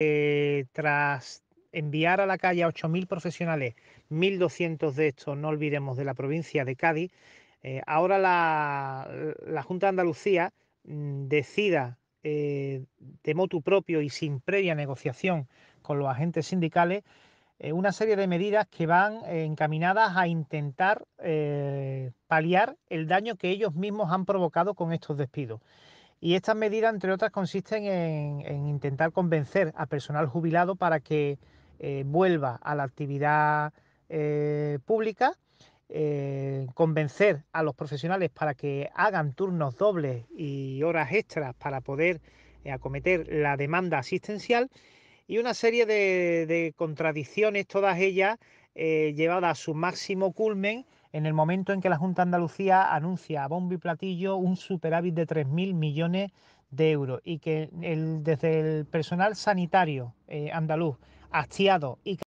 Eh, tras enviar a la calle a 8.000 profesionales, 1.200 de estos, no olvidemos, de la provincia de Cádiz, eh, ahora la, Junta de Andalucía mm, decida eh, de motu propio y sin previa negociación con los agentes sindicales una serie de medidas que van encaminadas a intentar paliar el daño que ellos mismos han provocado con estos despidos. Y estas medidas, entre otras, consisten en, intentar convencer a personal jubilado para que eh, vuelva a la actividad eh, pública, eh, convencer a los profesionales para que hagan turnos dobles y horas extras para poder acometer la demanda asistencial y una serie de contradicciones, todas ellas llevadas a su máximo culmen en el momento en que la Junta de Andalucía anuncia a bombo y platillo un superávit de 3.000 millones de euros y que el, desde el personal sanitario eh, andaluz, hastiado y